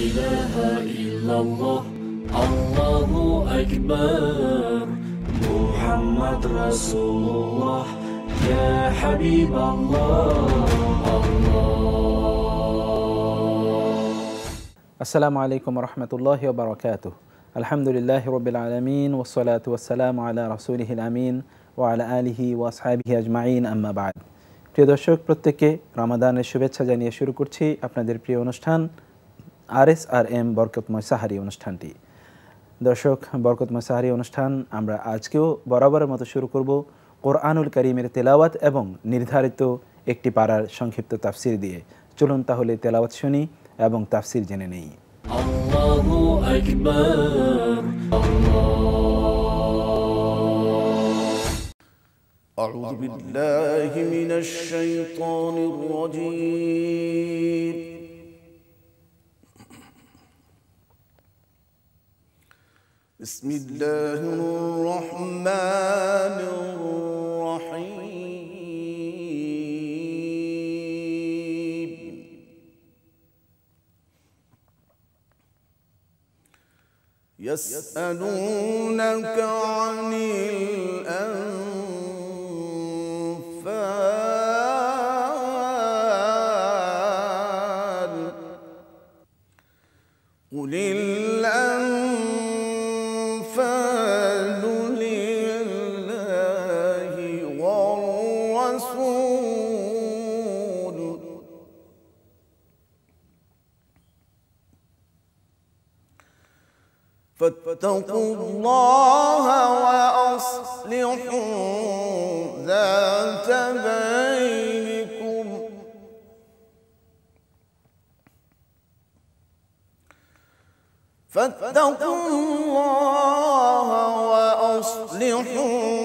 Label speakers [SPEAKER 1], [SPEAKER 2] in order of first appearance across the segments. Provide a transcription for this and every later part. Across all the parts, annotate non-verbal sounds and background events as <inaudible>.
[SPEAKER 1] إله إلا الله الله أكبر محمد رسول الله يا حبيب الله الله
[SPEAKER 2] السلام عليكم ورحمة الله وبركاته الحمد لله رب العالمين والصلاة والسلام على رسوله الأمين وعلى آله وأصحابه أجمعين أما بعد প্রিয় দর্শক প্রত্যেককে রমাদানের শুভেচ্ছা জানিয়ে শুরু করছি আপনাদের প্রিয় অনুষ্ঠান আর এস আর এম বরকতময় সাহারি অনুষ্ঠানটি দর্শক বরকতময় সাহারি অনুষ্ঠান আমরা আজকেও বরাবরের মতো শুরু করব কোরআনুল করিমের তেলাওয়াত এবং নির্ধারিত একটি পাড়ার সংক্ষিপ্ত তাফসির দিয়ে চলুন তাহলে তেলাওয়াত শুনি এবং তাফসির জেনে নেই
[SPEAKER 3] أعوذ بالله من الشيطان الرجيم بسم الله الرحمن الرحيم يسألونك عن الأنفال واتقوا الله وأصلحوا ذات بينكم فاتقوا الله وأصلحوا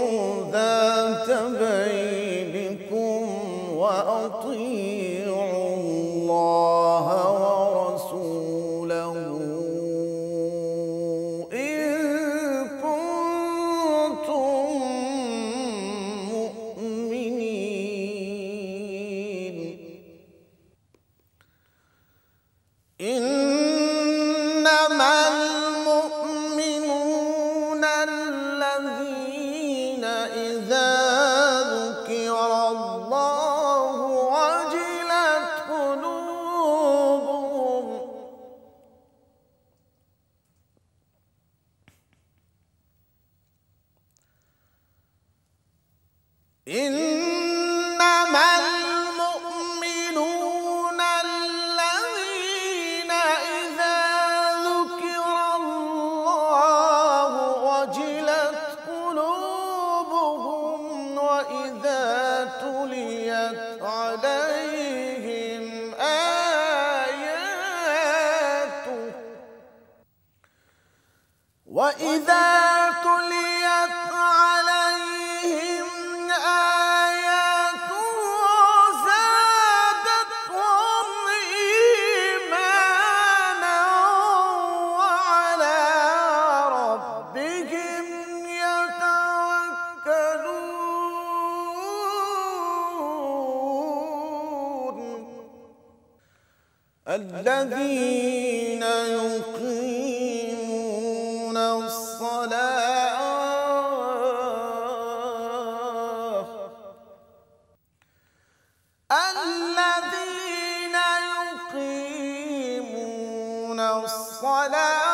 [SPEAKER 3] الصلاة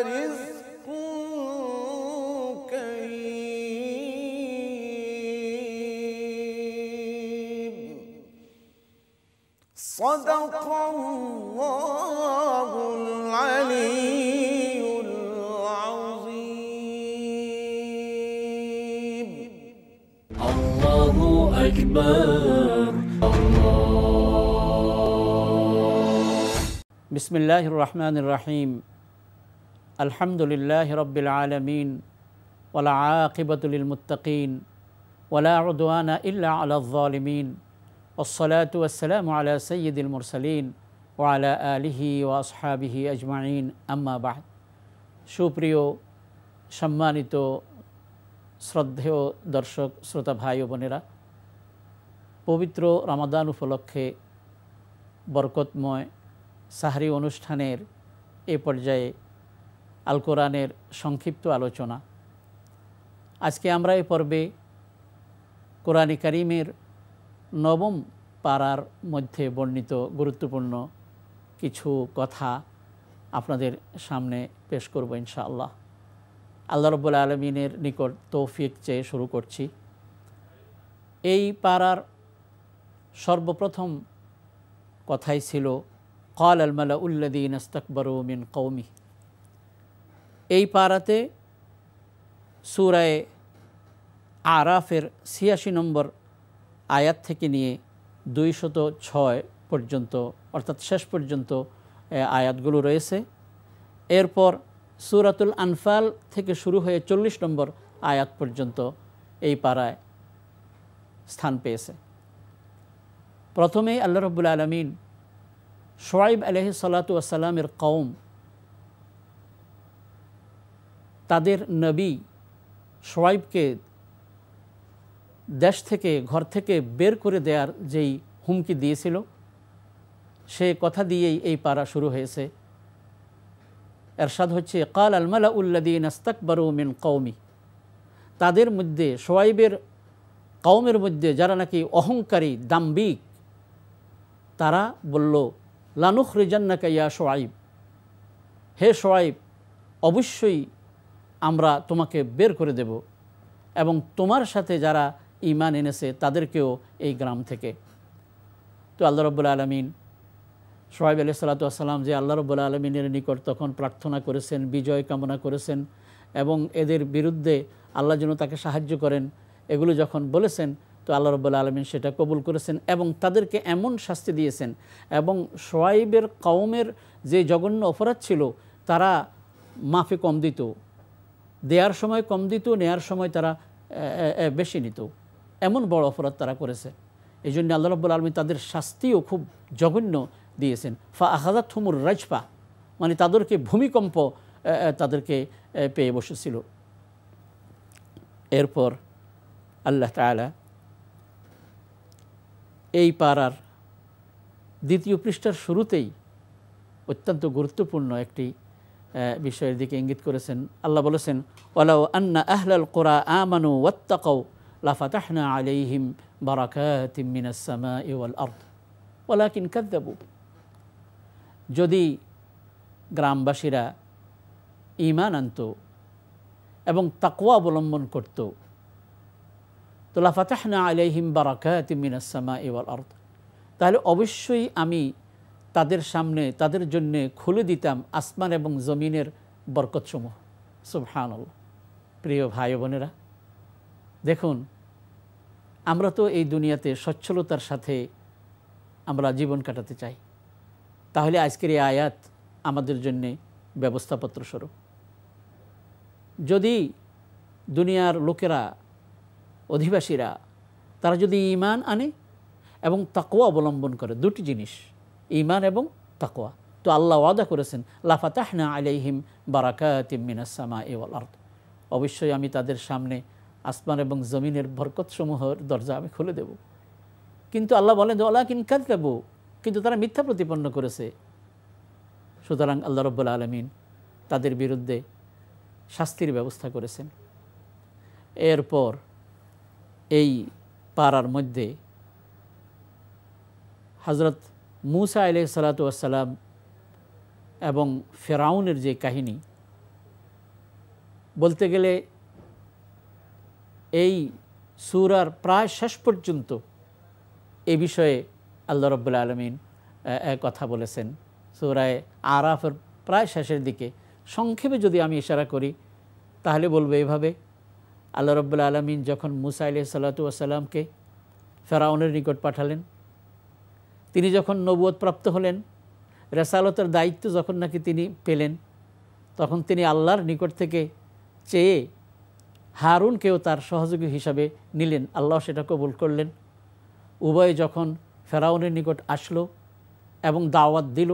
[SPEAKER 3] رزق كريم صدق الله العلي العظيم
[SPEAKER 1] الله أكبر الله
[SPEAKER 4] بسم الله الرحمن الرحيم আলহামদুলিল্লাহ রব্বিল আলমিন ওলা আকিবতুলিল মুতাকিন ওলা উদানা ইল্লা আলালিমিন ওসলাত ওসালাম আলা সঈদুল মুরসালিন ও আলা আলিহি ও আসহাবিহি আজমাইন আম্মাবাদ সুপ্রিয় সম্মানিত শ্রদ্ধেয় দর্শক শ্রোতা ভাই ও বোনেরা পবিত্র রমাদান উপলক্ষে বরকতময় সাহারি অনুষ্ঠানের এ পর্যায়ে আল কোরআনের সংক্ষিপ্ত আলোচনা আজকে আমরা এ পর্বে কোরআন করিমের নবম পাড়ার মধ্যে বর্ণিত গুরুত্বপূর্ণ কিছু কথা আপনাদের সামনে পেশ করব ইনশাআল্লাহ আল্লাহ রব্বুল আলমিনের নিকট তৌফিক চেয়ে শুরু করছি এই পাড়ার সর্বপ্রথম কথাই ছিল কল আলমালা উল্লাদিন আস্তকবর মিন কৌমি এই পাড়াতে সুরায় আরাফের ছিয়াশি নম্বর আয়াত থেকে নিয়ে দুইশত ছয় পর্যন্ত অর্থাৎ শেষ পর্যন্ত আয়াতগুলো রয়েছে এরপর সুরাতুল আনফাল থেকে শুরু হয়ে চল্লিশ নম্বর আয়াত পর্যন্ত এই পাড়ায় স্থান পেয়েছে প্রথমেই আল্লাহ রবুল আলমিন সোয়াইব আলহ সালাতু আসসালামের কৌম তাদের নবী সোয়াইবকে দেশ থেকে ঘর থেকে বের করে দেওয়ার যেই হুমকি দিয়েছিল সে কথা দিয়েই এই পারা শুরু হয়েছে এরশাদ হচ্ছে কাল আলমালা উল্লাদিন বারু মিন কৌমি তাদের মধ্যে সোয়াইবের কৌমের মধ্যে যারা নাকি অহংকারী দাম্বিক তারা বলল লানুখ রিজান্নাকা ইয়া সোয়াইব হে সোয়াইব অবশ্যই আমরা তোমাকে বের করে দেব এবং তোমার সাথে যারা ইমান এনেছে তাদেরকেও এই গ্রাম থেকে তো আল্লাহ রব্বুল্লা আলমিন সোহাইব আলি সাল্লাম যে আল্লাহ রব্বুল্লা আলমিনের নিকট তখন প্রার্থনা করেছেন বিজয় কামনা করেছেন এবং এদের বিরুদ্ধে আল্লাহ যেন তাকে সাহায্য করেন এগুলো যখন বলেছেন তো আল্লাহ রব্বুল্লা আলমিন সেটা কবুল করেছেন এবং তাদেরকে এমন শাস্তি দিয়েছেন এবং সোয়াইবের কওমের যে জঘন্য অপরাধ ছিল তারা মাফে কম দিত দেওয়ার সময় কম দিত নেয়ার সময় তারা বেশি নিত এমন বড় অপরাধ তারা করেছে এই জন্য আল্লাহ রব্বুল আলমী তাদের শাস্তিও খুব জঘন্য দিয়েছেন ফা আহাদা থুমুর রাজপা মানে তাদেরকে ভূমিকম্প তাদেরকে পেয়ে বসেছিল এরপর আল্লাহ তালা এই পাড়ার দ্বিতীয় পৃষ্ঠার শুরুতেই অত্যন্ত গুরুত্বপূর্ণ একটি বিষয়ের দিকে ইঙ্গিত করেছেন আল্লাহ বলেছেন ওয়ালাউ আন্না আহলাল কুরা আমানু ওয়াত্তাকাউ লাফাতাহনা আলাইহিম বারাকাতিম মিনাস সামাই ওয়াল আরদ ওয়ালাকিন কাদ্দাবু যদি গ্রামবাসীরা ইমান আনত এবং তাকওয়া অবলম্বন করত তো লাফাতাহনা আলাইহিম বারাকাতিম মিনাস সামাই ওয়াল আরদ তাহলে অবশ্যই আমি তাদের সামনে তাদের জন্য খুলে দিতাম আসমান এবং জমিনের বরকতসমূহ সুবহানল প্রিয় ভাই বোনেরা দেখুন আমরা তো এই দুনিয়াতে সচ্ছলতার সাথে আমরা জীবন কাটাতে চাই তাহলে আজকের এই আয়াত আমাদের জন্যে ব্যবস্থাপত্র স্বরূপ যদি দুনিয়ার লোকেরা অধিবাসীরা তারা যদি ইমান আনে এবং তাকুয়া অবলম্বন করে দুটি জিনিস ইমান এবং তাকোয়া তো আল্লাহ ওয়াদা করেছেন লাফাতাহনা আলাইহিম বারাকাত এ এওয়াল অবশ্যই আমি তাদের সামনে আসমান এবং জমিনের বরকতসমূহের দরজা আমি খুলে দেব কিন্তু আল্লাহ বলেন ওলা কিন কাজ দেব কিন্তু তারা মিথ্যা প্রতিপন্ন করেছে সুতরাং আল্লাহ রব্বুল আলমিন তাদের বিরুদ্ধে শাস্তির ব্যবস্থা করেছেন এরপর এই পাড়ার মধ্যে হজরত মুসা আলহ আসসালাম এবং ফেরাউনের যে কাহিনী বলতে গেলে এই সুরার প্রায় শেষ পর্যন্ত এ বিষয়ে আল্লাহ রব্বুল্লা আলমিন কথা বলেছেন সুরায় আরাফের প্রায় শেষের দিকে সংক্ষেপে যদি আমি ইশারা করি তাহলে বলবো এভাবে আল্লাহ রব্বুল্লা আলমিন যখন মুসা আলি সাল্লাতু আসসালামকে ফেরাউনের নিকট পাঠালেন তিনি যখন নবুয়ত প্রাপ্ত হলেন রেসালতের দায়িত্ব যখন নাকি তিনি পেলেন তখন তিনি আল্লাহর নিকট থেকে চেয়ে হারুনকেও তার সহযোগী হিসাবে নিলেন আল্লাহ সেটা কবুল করলেন উভয় যখন ফেরাউনের নিকট আসলো এবং দাওয়াত দিল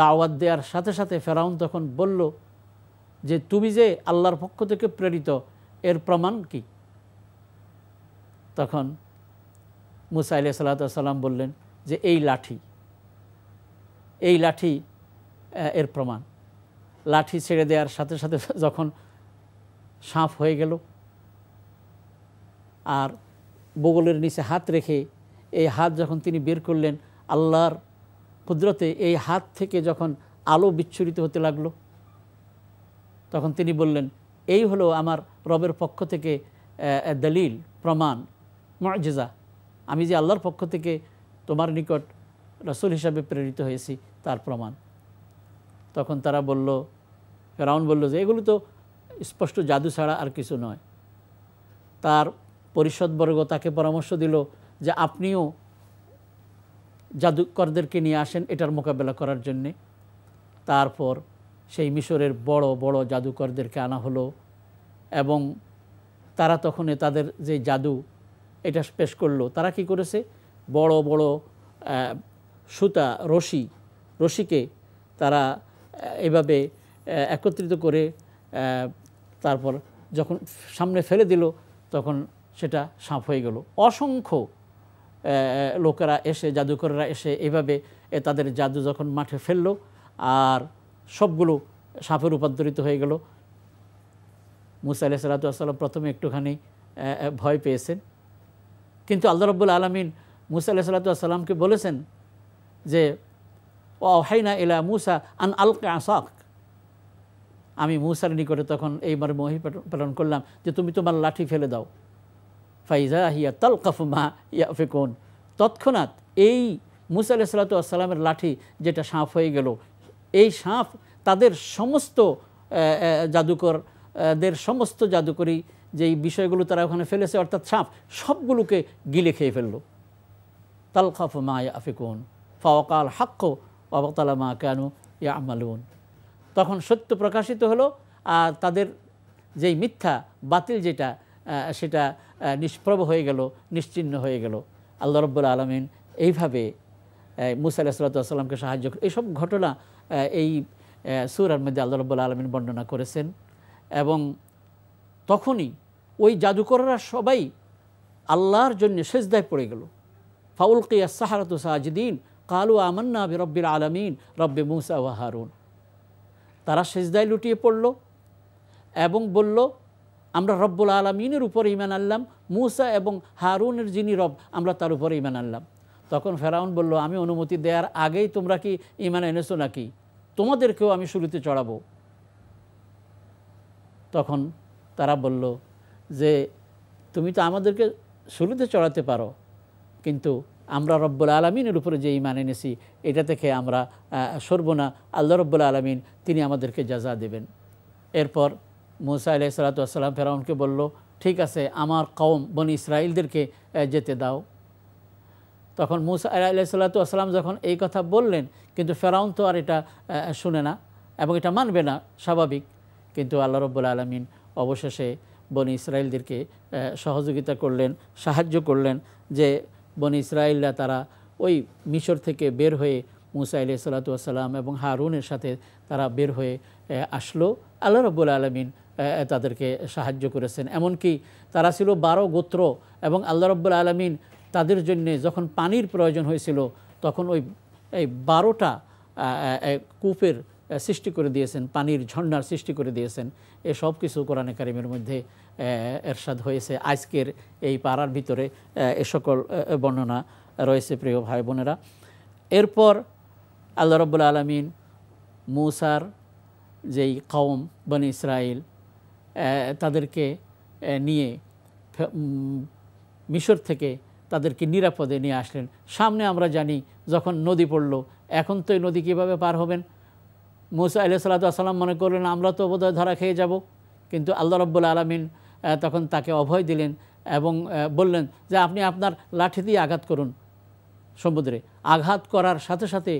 [SPEAKER 4] দাওয়াত দেওয়ার সাথে সাথে ফেরাউন তখন বলল যে তুমি যে আল্লাহর পক্ষ থেকে প্রেরিত এর প্রমাণ কি তখন মুসাইল সাল্লা সাল্লাম বললেন যে এই লাঠি এই লাঠি এর প্রমাণ লাঠি ছেড়ে দেওয়ার সাথে সাথে <laughs> যখন সাঁপ হয়ে গেল আর বগলের নিচে হাত রেখে এই হাত যখন তিনি বের করলেন আল্লাহর কুদরতে এই হাত থেকে যখন আলো বিচ্ছুরিত হতে লাগলো তখন তিনি বললেন এই হলো আমার রবের পক্ষ থেকে দলিল প্রমাণ মজেজা আমি যে আল্লাহর পক্ষ থেকে তোমার নিকট রসুল হিসাবে প্রেরিত হয়েছি তার প্রমাণ তখন তারা বলল রাউন বলল যে এগুলো তো স্পষ্ট জাদু ছাড়া আর কিছু নয় তার পরিষদবর্গ তাকে পরামর্শ দিল যে আপনিও জাদুকরদেরকে নিয়ে আসেন এটার মোকাবেলা করার জন্যে তারপর সেই মিশরের বড় বড় জাদুকরদেরকে আনা হলো এবং তারা তখন তাদের যে জাদু এটা পেশ করলো তারা কি করেছে বড় বড় সুতা রশি রশিকে তারা এভাবে একত্রিত করে তারপর যখন সামনে ফেলে দিল তখন সেটা সাঁপ হয়ে গেল অসংখ্য লোকেরা এসে জাদুকররা এসে এভাবে তাদের জাদু যখন মাঠে ফেলল আর সবগুলো সাপে রূপান্তরিত হয়ে গেল মুসা আলাহ আসালাম প্রথমে একটুখানি ভয় পেয়েছেন কিন্তু আল্লাহ রব্বুল আলমিন মুসা আল্লাহ সাল্লাতামকে বলেছেন যে ও হাইনা এলা মুসা আন আল আসাক আমি মুসার নিকটে তখন এইবার মহি প্রেরণ করলাম যে তুমি তোমার লাঠি ফেলে দাও ফাইজা হিয়া কফ মা ইয়া ফেকুন তৎক্ষণাৎ এই মুসা আলাহ লাঠি যেটা সাঁপ হয়ে গেল এই সাঁপ তাদের সমস্ত জাদুকরদের সমস্ত জাদুকরি যেই বিষয়গুলো তারা ওখানে ফেলেছে অর্থাৎ সাপ সবগুলোকে গিলে খেয়ে ফেললো তালকাফ মায় আফিকুন ফাওয়াকাল হাক্য অবতালা মা কেন ইয়া আমালুন তখন সত্য প্রকাশিত হলো আর তাদের যেই মিথ্যা বাতিল যেটা সেটা নিষ্প্রভ হয়ে গেল নিশ্চিন্ন হয়ে গেল আল্লাহ রব্বুল আলমিন এইভাবে মুসা আলাহিসাল্লামকে সাহায্য এইসব ঘটনা এই সুরার মধ্যে আল্লাহ রব্বুল আলমিন বর্ণনা করেছেন এবং তখনই ওই জাদুকররা সবাই আল্লাহর জন্য সেজদায় পড়ে গেল ফাউলকিয়া সাহারাতু সাজদিন কালু আমান্না রব্বির আলমিন রব্বে মুসা ও হারুন তারা সেজদায় লুটিয়ে পড়ল এবং বলল আমরা রব্বুল আলমিনের উপরে ইমান আনলাম মুসা এবং হারুনের যিনি রব আমরা তার উপরে ইমান আনলাম তখন ফেরাউন বলল আমি অনুমতি দেওয়ার আগেই তোমরা কি ইমান এনেছো নাকি তোমাদেরকেও আমি শুরুতে চড়াবো তখন তারা বলল যে তুমি তো আমাদেরকে শুরুতে চড়াতে পারো কিন্তু আমরা রব্বুল আলমিনের উপরে যে ইমান এনেছি এটা থেকে আমরা সর্বনা আল্লাহ রব্বুল আলমিন তিনি আমাদেরকে যাজা দেবেন এরপর মুসা আলাহ সালাতাম ফেরাউনকে বলল ঠিক আছে আমার কওম বনি ইসরায়েলদেরকে যেতে দাও তখন মুসা আলাহ সাল্লাতাম যখন এই কথা বললেন কিন্তু ফেরাউন তো আর এটা শুনে না এবং এটা মানবে না স্বাভাবিক কিন্তু আল্লাহ রব্বুল আলমিন অবশেষে বনি ইসরায়েলদেরকে সহযোগিতা করলেন সাহায্য করলেন যে বন ইসরায়েলরা তারা ওই মিশর থেকে বের হয়ে মুসা আলি সালাতাম এবং হারুনের সাথে তারা বের হয়ে আসলো আল্লাহ রব্বুল আলমিন তাদেরকে সাহায্য করেছেন এমনকি তারা ছিল বারো গোত্র এবং আল্লাহ রব্বুল আলমিন তাদের জন্যে যখন পানির প্রয়োজন হয়েছিল তখন ওই এই বারোটা কূপের সৃষ্টি করে দিয়েছেন পানির ঝর্ণার সৃষ্টি করে দিয়েছেন এ সব কিছু কোরআনে কারিমের মধ্যে এরশাদ হয়েছে আজকের এই পাড়ার ভিতরে এ সকল বর্ণনা রয়েছে প্রিয় ভাই বোনেরা এরপর আল্লাহ রব্বুল আলমিন মুসার যেই কওম বন ইসরায়েল তাদেরকে নিয়ে মিশর থেকে তাদেরকে নিরাপদে নিয়ে আসলেন সামনে আমরা জানি যখন নদী পড়ল এখন তো এই নদী কীভাবে পার হবেন মুসা আলাহ সাল্লাম মনে করলেন আমরা তো বোধহয় ধরা খেয়ে যাব কিন্তু আল্লাহ রব্বুল আলমিন তখন তাকে অভয় দিলেন এবং বললেন যে আপনি আপনার লাঠি দিয়ে আঘাত করুন সমুদ্রে আঘাত করার সাথে সাথে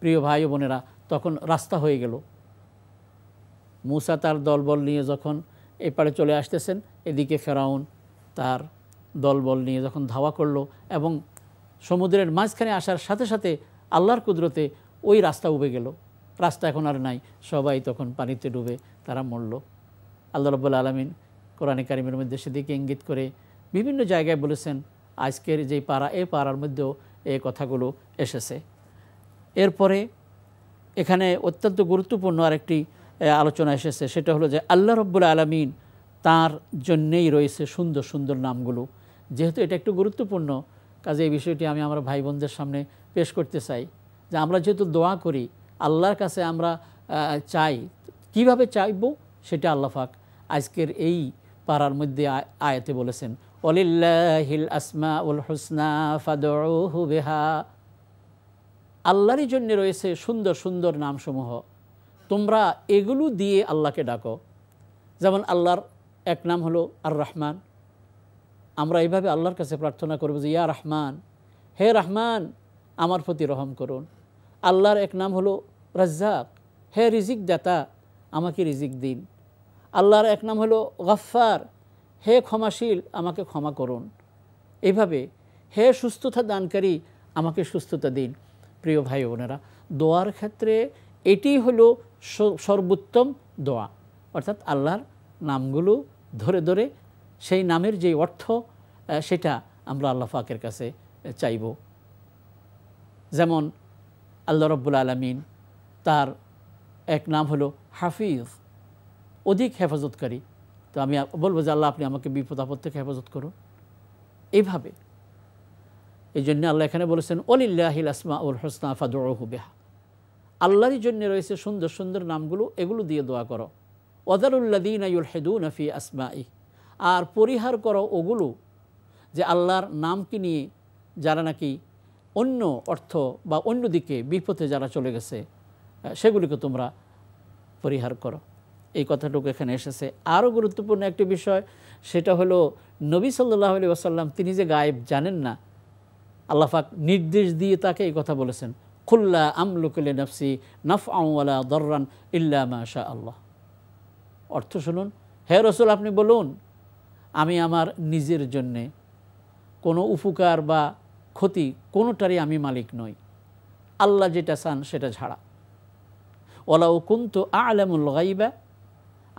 [SPEAKER 4] প্রিয় ভাই বোনেরা তখন রাস্তা হয়ে গেল মুসা তার দলবল নিয়ে যখন এপারে চলে আসতেছেন এদিকে ফেরাউন তার দলবল নিয়ে যখন ধাওয়া করলো এবং সমুদ্রের মাঝখানে আসার সাথে সাথে আল্লাহর কুদরতে ওই রাস্তা উবে গেল রাস্তা এখন আর নাই সবাই তখন পানিতে ডুবে তারা মরল আল্লাহ রব্বুল আলমিন কোরআনে কারিমের মধ্যে সেদিকে ইঙ্গিত করে বিভিন্ন জায়গায় বলেছেন আজকের যেই পাড়া এই পাড়ার মধ্যেও এই কথাগুলো এসেছে এরপরে এখানে অত্যন্ত গুরুত্বপূর্ণ আরেকটি আলোচনা এসেছে সেটা হলো যে আল্লাহ রব্বুল আলমিন তার জন্যেই রয়েছে সুন্দর সুন্দর নামগুলো যেহেতু এটা একটু গুরুত্বপূর্ণ কাজে এই বিষয়টি আমি আমার ভাই বোনদের সামনে পেশ করতে চাই যে আমরা যেহেতু দোয়া করি আল্লাহর কাছে আমরা চাই কিভাবে চাইব সেটা আল্লাহাক আজকের এই পাড়ার মধ্যে আয়াতে বলেছেন অলিল্লাহিল আসমা উল হুসনা ফাদু বেহা আল্লাহরই জন্য রয়েছে সুন্দর সুন্দর নামসমূহ তোমরা এগুলো দিয়ে আল্লাহকে ডাকো যেমন আল্লাহর এক নাম হলো আর রহমান আমরা এইভাবে আল্লাহর কাছে প্রার্থনা করবো যে ইয়া রহমান হে রহমান আমার প্রতি রহম করুন আল্লাহর এক নাম হলো রাজ্জাক হে রিজিক দাতা আমাকে রিজিক দিন আল্লাহর এক নাম হলো গফ্ফার হে ক্ষমাশীল আমাকে ক্ষমা করুন এভাবে হে সুস্থতা দানকারী আমাকে সুস্থতা দিন প্রিয় ভাই বোনেরা দোয়ার ক্ষেত্রে এটি হলো সর্বোত্তম দোয়া অর্থাৎ আল্লাহর নামগুলো ধরে ধরে সেই নামের যে অর্থ সেটা আমরা আল্লাহ ফাকের কাছে চাইব যেমন আল্লাহ রব্বুল আলমিন তার এক নাম হলো হাফিজ অধিক হেফাজতকারী তো আমি বলবো যে আল্লাহ আপনি আমাকে বিপদ আপদ থেকে হেফাজত করুন এইভাবে এই জন্য আল্লাহ এখানে বলেছেন অলিল্লাহিল আসমা উল হসনা ফাদুরহু বেহা আল্লাহরই জন্য রয়েছে সুন্দর সুন্দর নামগুলো এগুলো দিয়ে দোয়া করো ওদারুল্লাদিন আইউল হেদু নাফি আসমা ই আর পরিহার করো ওগুলো যে আল্লাহর নামকে নিয়ে যারা নাকি অন্য অর্থ বা অন্যদিকে বিপথে যারা চলে গেছে সেগুলিকে তোমরা পরিহার করো এই কথাটুকু এখানে এসেছে আরও গুরুত্বপূর্ণ একটি বিষয় সেটা হলো নবী সাল্লাহ আলী আসাল্লাম তিনি যে গায়েব জানেন না আল্লাহাক নির্দেশ দিয়ে তাকে এই কথা বলেছেন খুল্লা আমলুকুল নফসি নফ আউলা দর্রান ইল্লা মাশা আল্লাহ অর্থ শুনুন হে রসুল আপনি বলুন আমি আমার নিজের জন্যে কোনো উপকার বা ক্ষতি কোনোটারই আমি মালিক নই আল্লাহ যেটা চান সেটা ছাড়া ওলাউ কুন্ত আলমুল গাইবা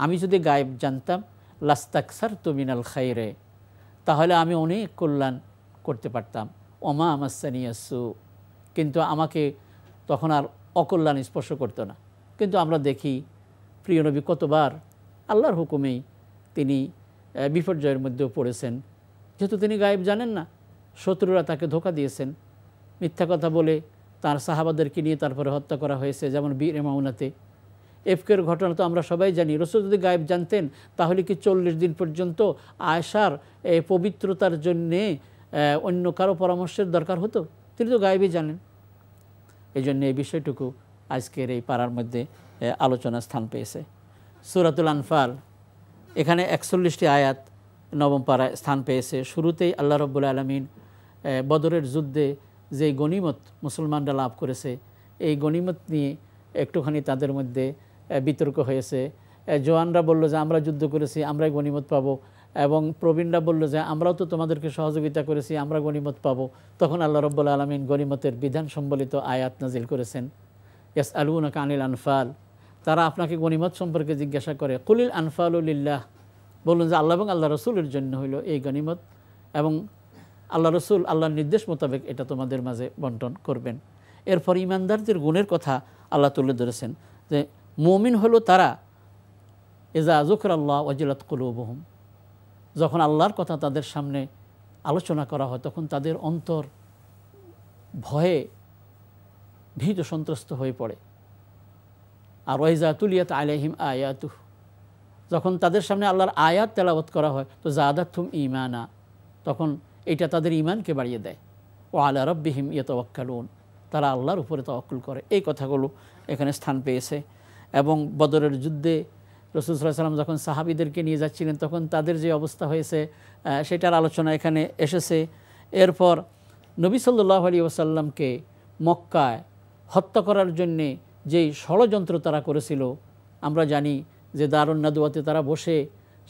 [SPEAKER 4] আমি যদি গায়েব জানতাম লাস্তাকসার তুমিনাল খাইরে তাহলে আমি অনেক কল্যাণ করতে পারতাম ওমা সানিয়াসু কিন্তু আমাকে তখন আর অকল্যাণ স্পর্শ করতো না কিন্তু আমরা দেখি প্রিয় নবী কতবার আল্লাহর হুকুমেই তিনি বিপর্যয়ের মধ্যেও পড়েছেন যেহেতু তিনি গায়েব জানেন না শত্রুরা তাকে ধোকা দিয়েছেন মিথ্যা কথা বলে তার সাহাবাদেরকে নিয়ে তারপরে হত্যা করা হয়েছে যেমন বীর এমাউনাতে এফকের ঘটনা তো আমরা সবাই জানি রসুল যদি গায়েব জানতেন তাহলে কি চল্লিশ দিন পর্যন্ত আয়সার পবিত্রতার জন্যে অন্য কারো পরামর্শের দরকার হতো তিনি তো গায়েবই জানেন এই জন্য এই বিষয়টুকু আজকের এই পাড়ার মধ্যে আলোচনা স্থান পেয়েছে সুরাতুল আনফাল এখানে একচল্লিশটি আয়াত নবম পাড়ায় স্থান পেয়েছে শুরুতেই আল্লাহ রব্বুল আলমিন বদরের যুদ্ধে যে গণিমত মুসলমানরা লাভ করেছে এই গণিমত নিয়ে একটুখানি তাদের মধ্যে বিতর্ক হয়েছে জোয়ানরা বলল যে আমরা যুদ্ধ করেছি আমরাই গণিমত পাবো এবং প্রবীণরা বলল যে আমরাও তো তোমাদেরকে সহযোগিতা করেছি আমরা গণিমত পাবো তখন আল্লাহ রব্বুল আলমিন গণিমতের বিধান সম্বলিত আয়াত নাজিল করেছেন ইয়াস আলুনা কানিল আনফাল তারা আপনাকে গণিমত সম্পর্কে জিজ্ঞাসা করে কুলিল আনফালুলিল্লাহ বলুন যে আল্লাহ এবং আল্লাহ রসুলের জন্য হইল এই গণিমত এবং আল্লাহ রসুল আল্লাহর নির্দেশ মোতাবেক এটা তোমাদের মাঝে বন্টন করবেন এরপর ইমানদারদের গুণের কথা আল্লাহ তুলে ধরেছেন যে মমিন হলো তারা এজা জুকর আল্লাহ ওয়াজিলাত বহুম যখন আল্লাহর কথা তাদের সামনে আলোচনা করা হয় তখন তাদের অন্তর ভয়ে ভীত সন্ত্রস্ত হয়ে পড়ে আর তুলিয়াত আলহিম আয়াতুহ যখন তাদের সামনে আল্লাহর আয়াত তেলাবত করা হয় তো জাদাতুম ইমানা তখন এটা তাদের ইমানকে বাড়িয়ে দেয় ও আল্লাহ রব্বিহিম ইয়ে তওয়াক্কালুন তারা আল্লাহর উপরে তওয়াক্কুল করে এই কথাগুলো এখানে স্থান পেয়েছে এবং বদরের যুদ্ধে রসুলসাল্লাম যখন সাহাবিদেরকে নিয়ে যাচ্ছিলেন তখন তাদের যে অবস্থা হয়েছে সেটার আলোচনা এখানে এসেছে এরপর নবী সাল্লাহ আলী ওসাল্লামকে মক্কায় হত্যা করার জন্যে যেই ষড়যন্ত্র তারা করেছিল আমরা জানি যে দারুণ নাদুয়াতে তারা বসে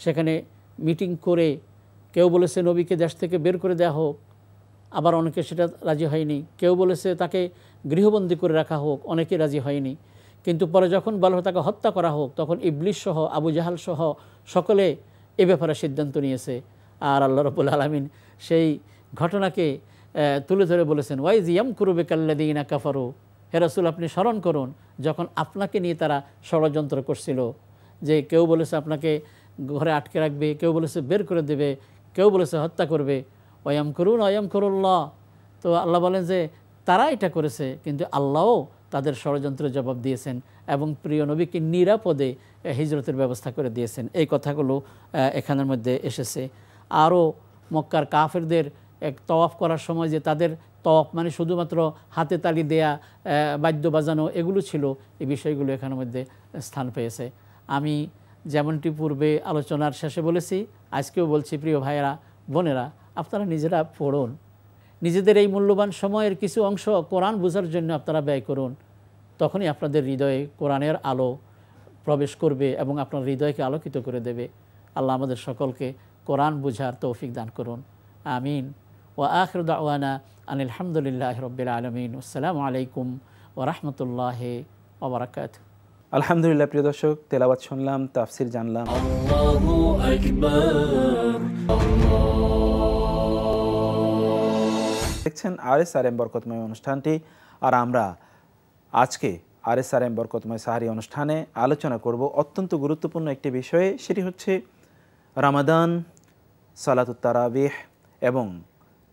[SPEAKER 4] সেখানে মিটিং করে কেউ বলেছে নবীকে দেশ থেকে বের করে দেওয়া হোক আবার অনেকে সেটা রাজি হয়নি কেউ বলেছে তাকে গৃহবন্দী করে রাখা হোক অনেকে রাজি হয়নি কিন্তু পরে যখন বলা হলো তাকে হত্যা করা হোক তখন ইবলিশ সহ আবু জাহাল সহ সকলে এ ব্যাপারে সিদ্ধান্ত নিয়েছে আর আল্লাহ রবুল আলমিন সেই ঘটনাকে তুলে ধরে বলেছেন ওয়াইজ ইয়াম কুরুবে কাল্লাদিনা কাফারু হেরাসুল আপনি স্মরণ করুন যখন আপনাকে নিয়ে তারা ষড়যন্ত্র করছিল যে কেউ বলেছে আপনাকে ঘরে আটকে রাখবে কেউ বলেছে বের করে দেবে কেউ বলেছে হত্যা করবে অয়াম করুন অয়াম করুল্লাহ তো আল্লাহ বলেন যে তারা এটা করেছে কিন্তু আল্লাহও তাদের ষড়যন্ত্র জবাব দিয়েছেন এবং প্রিয় নবীকে নিরাপদে হিজরতের ব্যবস্থা করে দিয়েছেন এই কথাগুলো এখানের মধ্যে এসেছে আরও মক্কার কাফেরদের এক তওয়াফ করার সময় যে তাদের তওয়াফ মানে শুধুমাত্র হাতে তালি দেয়া বাদ্য বাজানো এগুলো ছিল এই বিষয়গুলো এখানের মধ্যে স্থান পেয়েছে আমি যেমনটি পূর্বে আলোচনার শেষে বলেছি আজকেও বলছি প্রিয় ভাইয়েরা বোনেরা আপনারা নিজেরা পড়ুন নিজেদের এই মূল্যবান সময়ের কিছু অংশ কোরআন বোঝার জন্য আপনারা ব্যয় করুন তখনই আপনাদের হৃদয়ে কোরআনের আলো প্রবেশ করবে এবং আপনার হৃদয়কে আলোকিত করে দেবে আল্লাহ আমাদের সকলকে কোরআন বুঝার তৌফিক দান করুন আমিন ও আখরুদাওয়ানা আনিলহামদুলিল্লাহ রবিল আলমিন আসসালামু আলাইকুম ও রহমতুল্লাহ ওবরাকাত
[SPEAKER 2] আলহামদুলিল্লাহ প্রিয় দর্শক তেলাবাদ শুনলাম তাফসির জানলাম দেখছেন আর এস আর এম বরকতময় অনুষ্ঠানটি আর আমরা আজকে আর এস আর এম বরকতময় সাহারি অনুষ্ঠানে আলোচনা করব অত্যন্ত গুরুত্বপূর্ণ একটি বিষয়ে সেটি হচ্ছে রামাদান সালাতুত্তারাবিহ এবং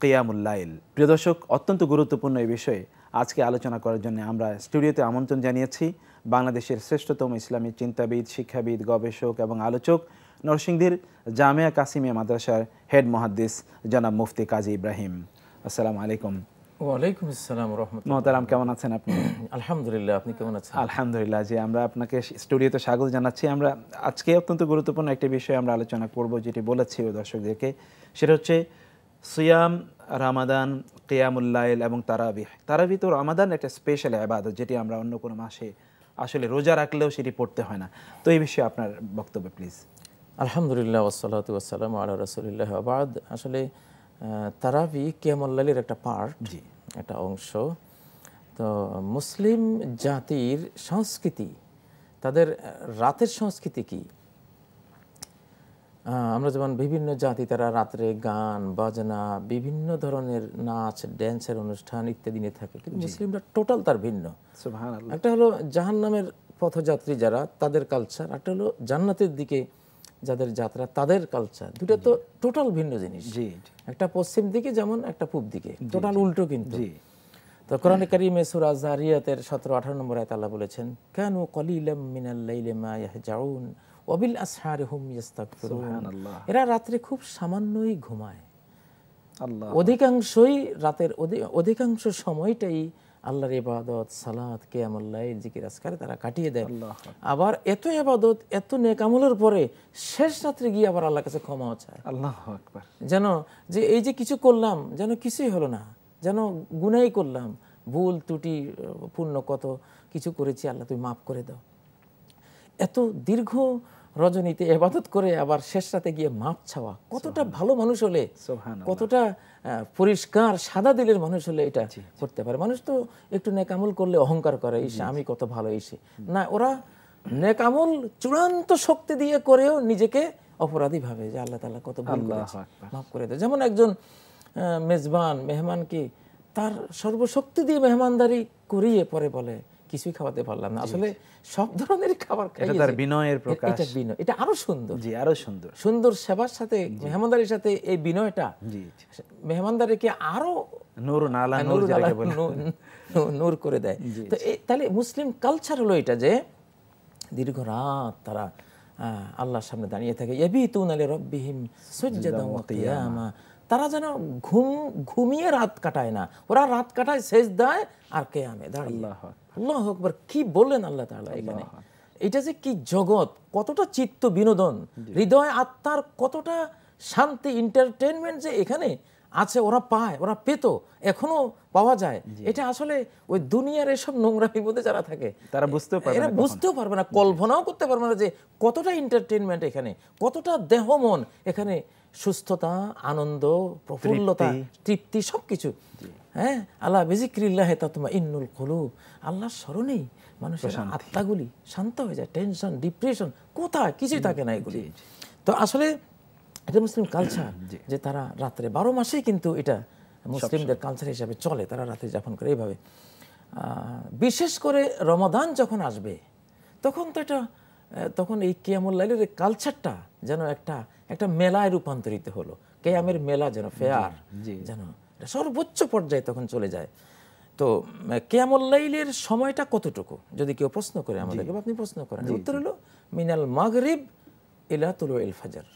[SPEAKER 2] কেয়ামুল্লাইল প্রিয় দর্শক অত্যন্ত গুরুত্বপূর্ণ এই বিষয়ে আজকে আলোচনা করার জন্য আমরা স্টুডিওতে আমন্ত্রণ জানিয়েছি বাংলাদেশের শ্রেষ্ঠতম ইসলামী চিন্তাবিদ শিক্ষাবিদ গবেষক এবং আলোচক নরসিংদীর জামিয়া কাসিমিয়া মাদ্রাসার হেড মহাদ্দিস জনাব মুফতি কাজী ইব্রাহিম আসসালামু আলাইকুম ওয়ালাইকুম আসসালাম রহমতুল্লাহ মোহতারাম কেমন আছেন আপনি আলহামদুলিল্লাহ আপনি কেমন আছেন আলহামদুলিল্লাহ যে আমরা আপনাকে স্টুডিওতে স্বাগত জানাচ্ছি আমরা আজকে অত্যন্ত গুরুত্বপূর্ণ একটি বিষয় আমরা আলোচনা করব যেটি বলেছি ও দর্শকদেরকে সেটা হচ্ছে সিয়াম রামাদান কেয়ামুল্লাইল এবং তারাবিহ তারাবি তো রামাদান একটা স্পেশাল আবাদত যেটি আমরা অন্য কোনো মাসে আসলে রোজা রাখলেও সেটি পড়তে হয় না তো এই বিষয়ে আপনার বক্তব্য প্লিজ আলহামদুলিল্লাহ ওসালাত ওয়াসালাম আল্লাহ রসুলিল্লাহ আবাদ
[SPEAKER 5] আসলে তারাবি কিয়ামল্লালির একটা পার্ট একটা অংশ তো মুসলিম জাতির সংস্কৃতি তাদের রাতের সংস্কৃতি কি আমরা যেমন বিভিন্ন জাতি তারা রাত্রে গান বাজনা বিভিন্ন ধরনের নাচ ড্যান্সের অনুষ্ঠান ইত্যাদি নিয়ে থাকে কিন্তু মুসলিমরা টোটাল তার ভিন্ন একটা হলো জাহান নামের পথযাত্রী যারা তাদের কালচার একটা হলো জান্নাতের দিকে যাদের যাত্রা তাদের কালচার দুটা তো টোটাল ভিন্ন জিনিস একটা পশ্চিম দিকে যেমন একটা পূব দিকে টোটাল উল্টো কিন্তু তো কোরআন সতেরো আঠারো নম্বর আয়াত আল্লাহ বলেছেন কেন কলিলাম মিনাল্লাইলে মা ইয়াহজাউন অবিল আসহার হুম ইয়াস্তাগফিরুন এরা রাত্রে খুব সামান্যই ঘুমায় অধিকাংশই রাতের অধিকাংশ সময়টাই আল্লাহর ইবাদত সালাত কেয়ামল্লাই জিকির আসকারে তারা কাটিয়ে দেয় আবার এত ইবাদত এত নেকামলের পরে শেষ রাত্রে গিয়ে আবার আল্লাহর কাছে ক্ষমাও চায় আল্লাহ যেন যে এই যে কিছু করলাম যেন কিছুই হলো না যেন গুনাই করলাম ভুল ত্রুটি পূর্ণ কত কিছু করেছি আল্লাহ তুমি মাফ করে দাও এত দীর্ঘ রজনীতে এবাদত করে আবার শেষ রাতে গিয়ে মাপ ছাওয়া কতটা ভালো মানুষ হলে কতটা পরিষ্কার সাদা দিলের মানুষ হলে এটা করতে পারে মানুষ তো একটু নেকামল করলে অহংকার করে ইসে আমি কত ভালো এসে না ওরা নেকামল চূড়ান্ত শক্তি দিয়ে করেও নিজেকে অপরাধী ভাবে যে আল্লাহ তালা কত ভালো মাফ করে দেয় যেমন একজন মেজবান মেহমানকে তার সর্বশক্তি দিয়ে মেহমানদারি করিয়ে পরে বলে কিছুই খাওয়াতে পারলাম না আসলে সব ধরনের খাবার এটা তার বিনয়ের প্রকাশ এটা বিনয় এটা আরো সুন্দর জি আরো সুন্দর সুন্দর সেবার সাথে মেহমানদারির সাথে এই বিনয়টা জি আরো নূর নালা হ্যাঁ, নূর যাকে বলে নূর করে দেয় তো তাহলে মুসলিম কালচার হলো এটা যে দীর্ঘ রাত তারা আল্লাহর সামনে দাঁড়িয়ে থাকে ইয়াবিতুন আলি রব্বিহিম সুজ্জাদান ওয়া কিয়ামা তারা যেন ঘুম ঘুমিয়ে রাত কাটায় না ওরা রাত কাটায় শেষ দেয় আর আমি দাঁড়িয়ে আল্লাহ আকবর কি বললেন আল্লাহ এখানে এটা যে কি জগৎ কতটা চিত্ত বিনোদন হৃদয় আত্মার কতটা শান্তি যে এখানে আছে ওরা পায় ওরা পেত এখনো পাওয়া যায় এটা আসলে ওই দুনিয়ার এসব নোংরামির মধ্যে যারা থাকে তারা বুঝতেও পারবে এরা বুঝতেও পারবে না কল্পনাও করতে পারবে না যে কতটা এন্টারটেইনমেন্ট এখানে কতটা দেহ মন এখানে সুস্থতা আনন্দ প্রফুল্লতা তৃপ্তি সবকিছু হ্যাঁ আল্লাহ বেজিক্রিল্লাহে তোমার ইন্নুল কলুব আল্লাহর স্মরণেই মানুষের আত্মাগুলি শান্ত হয়ে যায় টেনশন ডিপ্রেশন কোথায় কিছুই থাকে না এগুলি তো আসলে এটা মুসলিম কালচার <clears throat> যে তারা রাত্রে বারো মাসেই কিন্তু এটা মুসলিমদের কালচার হিসাবে চলে তারা রাতে যাপন করে এইভাবে বিশেষ করে রমাদান যখন আসবে তখন তো এটা তখন এই কেয়ামুল লাইলের কালচারটা যেন একটা একটা মেলায় রূপান্তরিত হলো কেয়ামের মেলা যেন ফেয়ার যেন এটা সর্বোচ্চ পর্যায়ে তখন চলে যায় তো কেয়ামল্লাইলের সময়টা কতটুকু যদি কেউ প্রশ্ন করে আমাদেরকে আপনি প্রশ্ন করেন উত্তর হলো মিনাল মাগরিব ইলা তুলো এল ফাজার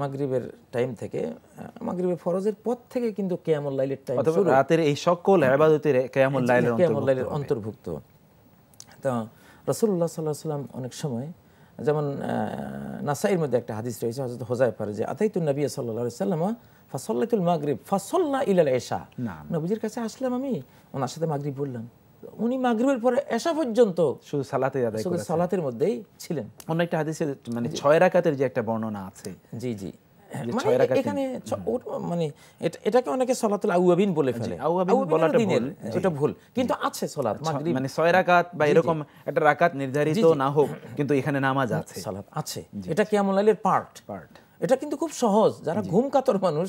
[SPEAKER 5] মাগরিবের টাইম থেকে মাগরিবের ফরজের পর থেকে কিন্তু কেয়ামুল্লাইলের টাইম রাতের
[SPEAKER 2] এই সকল হ্যাঁ। কেয়ামুল্লাইলের কেয়ামুল্লাইলের অন্তর্ভুক্ত
[SPEAKER 5] তো রাসূলুল্লাহ সাল্লাল্লাহু সাল্লাম অনেক সময় যেমন নাসাইয়ের মধ্যে একটা হাদিস রয়েছে হযরত পারে যে আতাইতুন নবী সাল্লাল্লাহু সাল্লাম ফাসল্লা ইলাল এশা নবীজির কাছে আসলাম আমি ওনার সাথে বললাম উনি মাগরিবের পরে পর্যন্ত শুধু সালাতে আদায় সালাতের মধ্যেই
[SPEAKER 2] ছিলেন অন্য একটা হাদিসে মানে ছয় রাকাতের যে একটা বর্ণনা আছে জি জি মানে এখানে মানে এটাকে অনেকে সলাতুল আউয়াবিন বলে ফেলে বলাটা ভুল এটা ভুল
[SPEAKER 5] কিন্তু আছে সলাত মাগরিব মানে ছয় রাকাত বা এরকম একটা রাকাত নির্ধারিত না হোক কিন্তু এখানে নামাজ আছে সালাত আছে এটা কিয়ামুল লাইলের পার্ট পার্ট এটা কিন্তু খুব সহজ যারা ঘুম কাতর মানুষ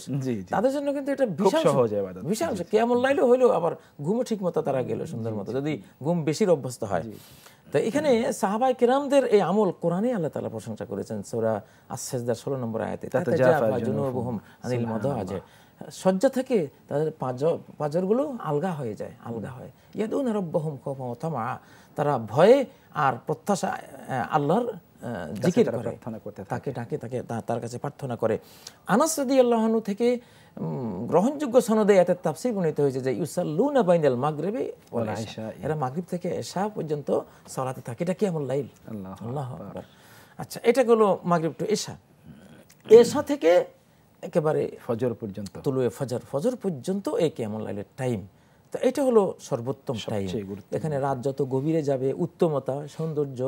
[SPEAKER 5] তাদের জন্য কিন্তু এটা বিশাল সহজ বিশাল কেমন লাইলেও হইলেও আবার ঘুমে ঠিক মতো তারা গেল সুন্দর মতো যদি ঘুম বেশির অভ্যস্ত হয় তো এখানে সাহাবাই কিরামদের এই আমল আল্লাহ তালা প্রশংসা করেছেন ষোলো নম্বর আয়াতে আনিল আজে শয্যা থেকে তাদের পাঁজর পাঁজরগুলো আলগা হয়ে যায় আলগা হয় তারা ভয়ে আর প্রত্যাশা আল্লাহর জিকির করে তাকে ডাকে তাকে তার কাছে প্রার্থনা করে আনাস রদি আল্লাহনু থেকে গ্রহণযোগ্য সনদে এতে তাফসির গুণিত হয়েছে যে ইউসাল্লুনা বাইনাল মাগরিবে ওয়াল আয়েশা এরা মাগরিব থেকে এশা পর্যন্ত সালাতে থাকে এটা কি আমল লাইল আল্লাহ আল্লাহ আচ্ছা এটা হলো মাগরিব টু এশা এশা থেকে একেবারে ফজর পর্যন্ত তুলুয়ে ফজর ফজর পর্যন্ত এই কেমন লাইলের টাইম তো এটা হলো
[SPEAKER 2] সর্বোত্তম টাইম
[SPEAKER 5] এখানে রাত যত গভীরে যাবে উত্তমতা সৌন্দর্য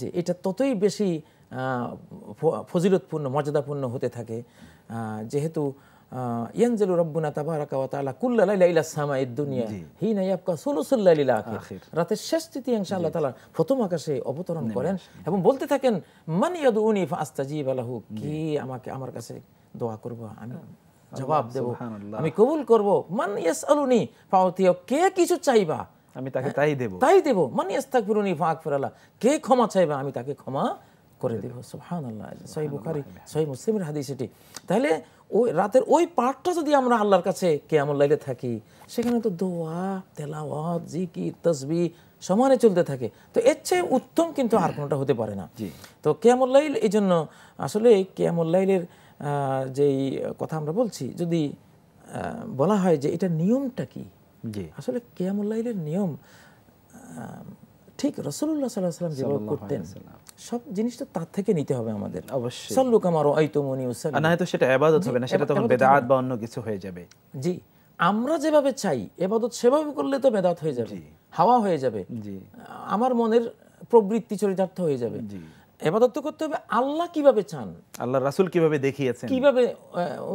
[SPEAKER 5] জি এটা ততই বেশি ফজিলতপূর্ণ মর্যাদাপূর্ণ হতে থাকে যেহেতু ইয়ানজালু রব্বুনা তাবারাকা ওয়া তাআলা কুল্লা লাইলা ইলা দুনিয়া হিনা ইয়াবকা সুলুসুল আখির রাতের শেষ তৃতীয়াংশে আল্লাহ তাআলা প্রথম আকাশে অবতরণ করেন এবং বলতে থাকেন মান ইয়াদউনি ফাআস্তাজিব লাহু কি আমাকে আমার কাছে দোয়া করব আমি জবাব দেব আমি কবুল করব মান ইয়াস আলুনি ফাউতিও কে কিছু চাইবা আমি তাকে তাই দেব তাই দেব মান ইয়াস তাকফিরুনি ফাগফির কে ক্ষমা চাইবা আমি তাকে ক্ষমা করে দেব সুবহানাল্লাহ সহি বুখারী সহি মুসলিমের হাদিস এটি তাহলে ওই রাতের ওই পাঠটা যদি আমরা আল্লাহর কাছে কেমন লাইলে থাকি সেখানে তো দোয়া তেলাওয়াত জিকির তসবি সমানে চলতে থাকে তো এর চেয়ে উত্তম কিন্তু আর কোনোটা হতে পারে না তো কেয়ামুল লাইল এই জন্য আসলে কেয়ামুল লাইলের যেই কথা আমরা বলছি যদি বলা হয় যে এটা নিয়মটা কি আসলে কেয়ামুল্লাইলের নিয়ম ঠিক রসুল্লাহ সাল্লাহ সাল্লাম যেভাবে করতেন সব জিনিসটা তার থেকে নিতে হবে আমাদের অবশ্যই সল্লুক আমার অয়তমনি না হয়তো
[SPEAKER 2] সেটা আবাদত হবে না সেটা তখন বেদাত বা অন্য কিছু হয়ে যাবে জি
[SPEAKER 5] আমরা যেভাবে চাই এবাদত সেভাবে করলে তো বেদাত হয়ে যাবে হাওয়া হয়ে যাবে আমার মনের প্রবৃত্তি চরিতার্থ হয়ে যাবে এবাদত করতে হবে আল্লাহ কিভাবে চান
[SPEAKER 2] আল্লাহ রাসুল কিভাবে দেখিয়েছেন
[SPEAKER 5] কিভাবে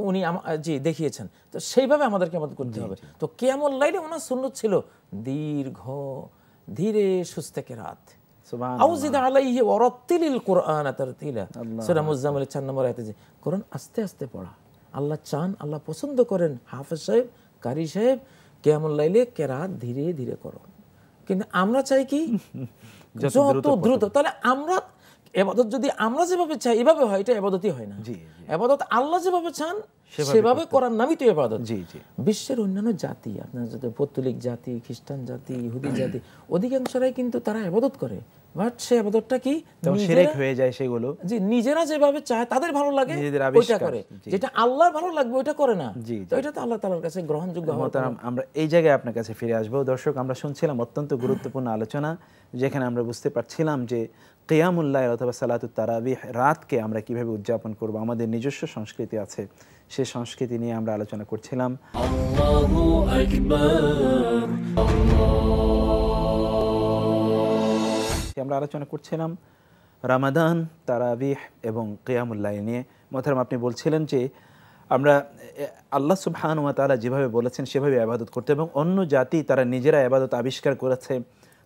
[SPEAKER 5] উনি জি দেখিয়েছেন তো সেইভাবে আমাদেরকে আমাদের করতে হবে তো কেমন লাইনে ওনার শূন্য ছিল দীর্ঘ ধীরে সুস্থেকে রাত আস্তে আস্তে পড়া আল্লাহ চান আল্লাহ পছন্দ করেন হাফেজ সাহেব কারি সাহেব কেমন লাইলে কেরাত ধীরে ধীরে করো কিন্তু আমরা চাই কি <laughs> যত দ্রুত তাহলে আমরা এবাদত যদি আমরা যেভাবে চাই এভাবে হয় এটা এবাদতই হয় না এবাদত আল্লাহ যেভাবে চান সেভাবে করার নামই তো এবাদত বিশ্বের অন্যান্য জাতি আপনার যদি পত্তলিক জাতি খ্রিস্টান জাতি ইহুদি জাতি অধিকাংশরাই কিন্তু তারা এবাদত করে বাট সে আবাদতটা কি
[SPEAKER 2] হয়ে যায় সেগুলো
[SPEAKER 5] জি নিজেরা যেভাবে চায় তাদের ভালো লাগে ওইটা করে যেটা আল্লাহর ভালো লাগবে ওইটা করে না তো এটা তো আল্লাহ কাছে গ্রহণযোগ্য
[SPEAKER 2] আমরা এই জায়গায় আপনার কাছে ফিরে দর্শক আমরা শুনছিলাম অত্যন্ত গুরুত্বপূর্ণ আলোচনা যেখানে আমরা বুঝতে পারছিলাম যে কেয়ামুল্লাহ অথবা সালাত তারাবিহ রাতকে আমরা কিভাবে উদযাপন করব আমাদের নিজস্ব সংস্কৃতি আছে সে সংস্কৃতি নিয়ে আমরা আলোচনা করছিলাম
[SPEAKER 1] আল্লাহু আকবার আল্লাহ
[SPEAKER 2] আমরা আলোচনা করছিলাম রামাদান তারাবিহ এবং কেয়ামুল্লাহ নিয়ে মথারাম আপনি বলছিলেন যে আমরা আল্লাহ ওয়া তালা যেভাবে বলেছেন সেভাবে আবাদত করতে এবং অন্য জাতি তারা নিজেরা আবাদত আবিষ্কার করেছে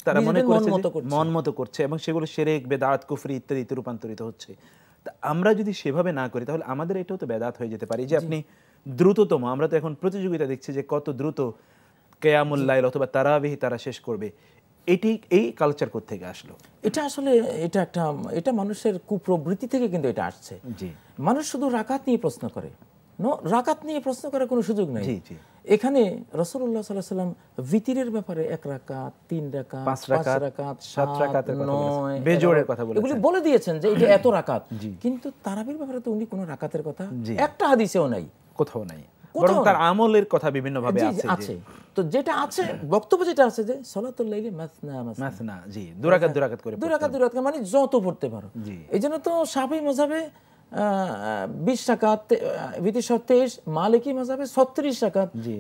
[SPEAKER 2] তারা মনে করেছে মন মতো করছে এবং সেগুলো সেরেক বেদাত কুফরি ইত্যাদিতে রূপান্তরিত হচ্ছে তা আমরা যদি সেভাবে না করি তাহলে আমাদের এটাও তো বেদাত হয়ে যেতে পারে যে আপনি দ্রুততম আমরা তো এখন প্রতিযোগিতা দেখছি যে কত দ্রুত কেয়ামুল্লাইল অথবা তারাবিহি তারা শেষ করবে এটি এই কালচার কোথ থেকে আসলো এটা আসলে এটা একটা এটা মানুষের কুপ্রবৃত্তি থেকে কিন্তু এটা আসছে
[SPEAKER 5] মানুষ শুধু রাকাত নিয়ে প্রশ্ন করে রাকাত নিয়ে প্রশ্ন করার কোনো সুযোগ নেই এখানে রসুল্লাহ সাল্লাহ সাল্লাম ভিতিরের ব্যাপারে এক রাকাত তিন রাকাত পাঁচ রাকাত সাত রাকাত নয় বেজোড়ের কথা বলে এগুলি বলে দিয়েছেন যে এটা এত রাকাত কিন্তু তারাবির ব্যাপারে তো উনি কোনো রাকাতের কথা একটা হাদিসেও নাই কোথাও নাই বরং তার
[SPEAKER 2] আমলের কথা বিভিন্ন ভাবে আছে
[SPEAKER 5] তো যেটা আছে বক্তব্য যেটা আছে যে সলাতুল লাইলি মাসনা মাসনা জি
[SPEAKER 2] দুরাকাত দুরাকাত করে দুরাকাত
[SPEAKER 5] দুরাকাত মানে যত পড়তে পারো এইজন্য তো মজাবে বিশ টাকাত ভিতিসহ তেইশ মালিকি মাজাবে ছত্রিশ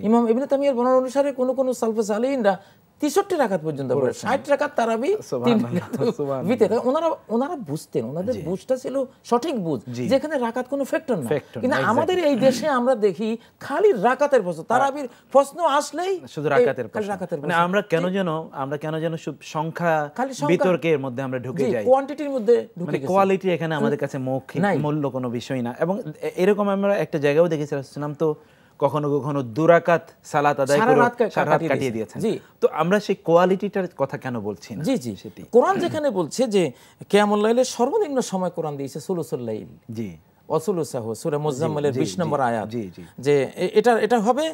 [SPEAKER 5] ইমাম ইবনে তামিয়ার বর্ণনা অনুসারে কোন কোন সালফে সালিনরা তেষট্টি রাখাত পর্যন্ত ষাট রাখাত ওনারা ওনারা বুঝতেন ওনাদের বুঝটা ছিল সঠিক বুঝ যেখানে কোনো ফ্যাক্টর না কিন্তু আমাদের এই দেশে আমরা দেখি খালি রাকাতের প্রশ্ন হ্যাঁ। তারাবির প্রশ্ন আসলেই শুধু রাকাতের রাকাতের মানে
[SPEAKER 2] আমরা কেন যেন আমরা কেন যেন সংখ্যা বিতর্কের মধ্যে আমরা ঢুকে যাই
[SPEAKER 5] কোয়ান্টিটির মধ্যে কোয়ালিটি
[SPEAKER 2] মানে এখানে আমাদের কাছে মৌখিক মূল্য কোনো বিষয় না এবং এরকম আমরা একটা জায়গাও দেখেছিলাম তো কখনো কখনো দুরাকাত সালাত আদায় করে সারা রাত কাটিয়ে দিয়েছেন জি তো আমরা সেই কোয়ালিটিটার কথা কেন বলছি না জি জি
[SPEAKER 5] সেটি কোরআন যেখানে বলছে যে কিয়ামুল লাইলের সর্বনিম্ন সময় কোরআন দিয়েছে সুলুসুল লাইল জি অসুলুসাহ সূরা মুজাম্মিলের 20 নম্বর আয়াত জি জি যে এটা এটা হবে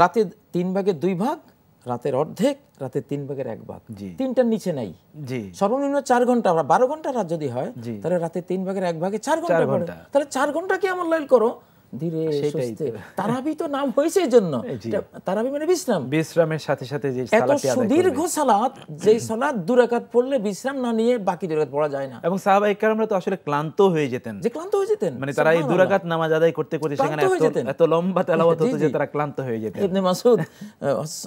[SPEAKER 5] রাতে তিন ভাগে দুই ভাগ রাতের অর্ধেক রাতে তিন ভাগের এক ভাগ তিনটার নিচে নাই জি সর্বনিম্ন চার ঘন্টা আমরা বারো ঘন্টা রাত যদি হয় তাহলে রাতে তিন ভাগের এক ভাগে চার ঘন্টা তাহলে চার ঘন্টা কি আমল লাইল করো ধীরে হ্যাঁ, তারাবি তো নাম হয়েছে
[SPEAKER 2] তারাবি মানে বিশ্রাম বিশ্রামের সাথে সাথে যে এত সুদীর্ঘ
[SPEAKER 5] সালাত সালাত
[SPEAKER 2] দুরাকাত পড়লে বিশ্রাম না নিয়ে বাকি দুরাকাত পড়া যায় না এবং সাহাবা তো আসলে ক্লান্ত হয়ে যেতেন যে ক্লান্ত হয়ে যেতেন মানে তারা এই দুরাকাত নামাজ আদায় করতে করতে সেখানে এত লম্বা তেলাওয়াত হতো যে তারা ক্লান্ত হয়ে যেতেন
[SPEAKER 5] ইবনে মাসউদ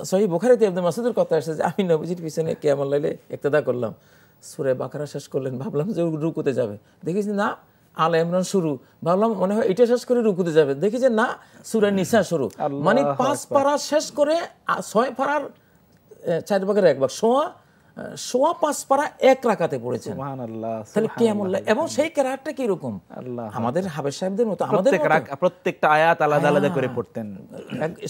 [SPEAKER 5] সহি বুখারীতে ইবনে কথা আসছে যে আমি নবীজির পিছনে কিয়ামুল লাইলে করলাম সূরা বাকারা শেষ করলেন ভাবলাম যে রুকুতে যাবে দেখেছি না আলে ইমরান শুরু ভাবলাম মনে হয় এটা শেষ করে রুকুতে যাবে দেখি যে না সুরা নিসা শুরু মানে পাঁচ পারা শেষ করে ছয় পাড়ার চার ভাগের এক ভাগ সোয়া সোয়া পাঁচ পারা এক রাখাতে পড়েছেন তাহলে এবং সেই কিরকম আমাদের সাহেবদের মতো আমাদের
[SPEAKER 2] প্রত্যেকটা আয়াত আলাদা আলাদা করে পড়তেন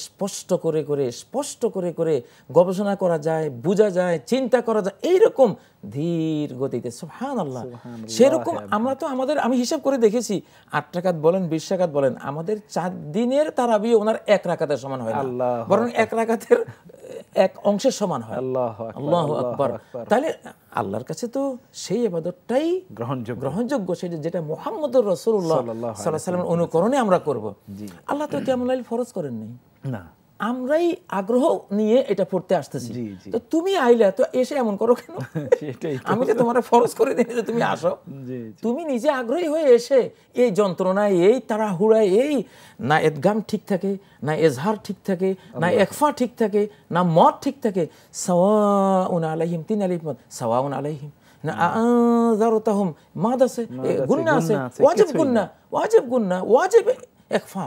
[SPEAKER 5] স্পষ্ট করে করে স্পষ্ট করে করে গবেষণা করা যায় বোঝা যায় চিন্তা করা যায় এইরকম ধীর গতিতে সুহান আল্লাহ সেরকম হ্যাঁ, আমরা হ্যাঁ। তো আমাদের আমি হিসাব করে দেখেছি আট টাকাত বলেন বিশ বলেন আমাদের চার দিনের তারাবি ওনার এক রাখাতে সমান হয় বরং এক রাখাতের এক অংশের সমান হয় আল্লাহ আল্লাহ আকবর তাহলে আল্লাহর কাছে তো সেই আবাদতটাই গ্রহণযোগ্য গ্রহণযোগ্য সেটা যেটা মোহাম্মদ রসুল্লাহ সাল্লাহ সাল্লামের অনুকরণে আমরা করব আল্লাহ তো কেমন ফরজ করেন নাই না আমরাই আগ্রহ নিয়ে এটা পড়তে আসতেছি তো তুমি আইলে তো এসে এমন করো কেন
[SPEAKER 1] <laughs> আমি যে
[SPEAKER 5] তোমার ফরজ করে দিই যে তুমি আসো তুমি নিজে আগ্রহী হয়ে এসে এই যন্ত্রণায় এই তাড়াহুড়ায় এই না এদগাম ঠিক থাকে না এজহার ঠিক থাকে না একফা ঠিক থাকে না মত ঠিক থাকে সাওয়াউন আলাইহিম তিন আলিমত সওয়াউন আলাইহিম মাদ আছে গুন্না আছে ওয়াজিব গুন্না ওয়াজিব গুন্না ওয়াজিব একফা